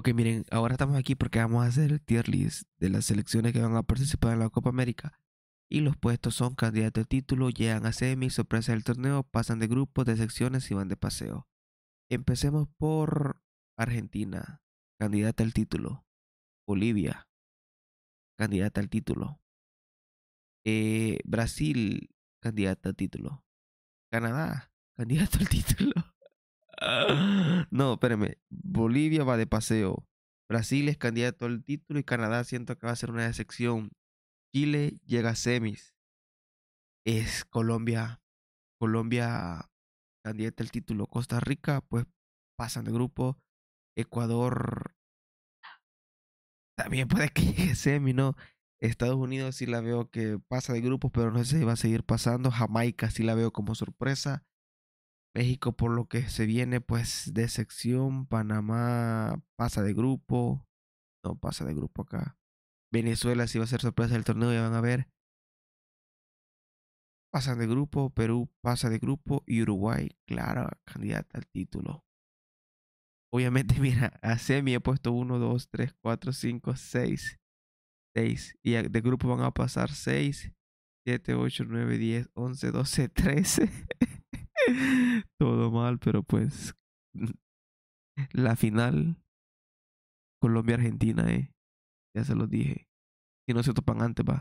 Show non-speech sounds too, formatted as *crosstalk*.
Ok, miren, ahora estamos aquí porque vamos a hacer el tier list de las selecciones que van a participar en la Copa América. Y los puestos son candidato al título, llegan a semi, sorpresa del torneo, pasan de grupos, de secciones y van de paseo. Empecemos por Argentina, candidata al título. Bolivia, candidata al título. Eh, Brasil, candidata al título. Canadá, *laughs* candidato al título. *laughs* no, espérenme. Bolivia va de paseo. Brasil es candidato al título y Canadá siento que va a ser una decepción. Chile llega a semis. Es Colombia. Colombia candidata al título. Costa Rica, pues pasan de grupo. Ecuador también puede que *laughs* llegue semi, ¿no? Estados Unidos sí la veo que pasa de grupo pero no sé si va a seguir pasando. Jamaica sí la veo como sorpresa. México por lo que se viene pues de sección, Panamá pasa de grupo, no pasa de grupo acá. Venezuela sí va a ser sorpresa del torneo, ya van a ver. Pasan de grupo, Perú pasa de grupo y Uruguay, claro, candidata al título. Obviamente, *laughs* mira, a semi he puesto 1, 2, 3, 4, 5, 6. 6. Y de grupo van a pasar 6, 7, 8, 9, 10, 11, 12, 13. *laughs* Todo mal, pero pues. *laughs* La final. Colombia-Argentina, eh. Ya se los dije. Si no se topan antes, va.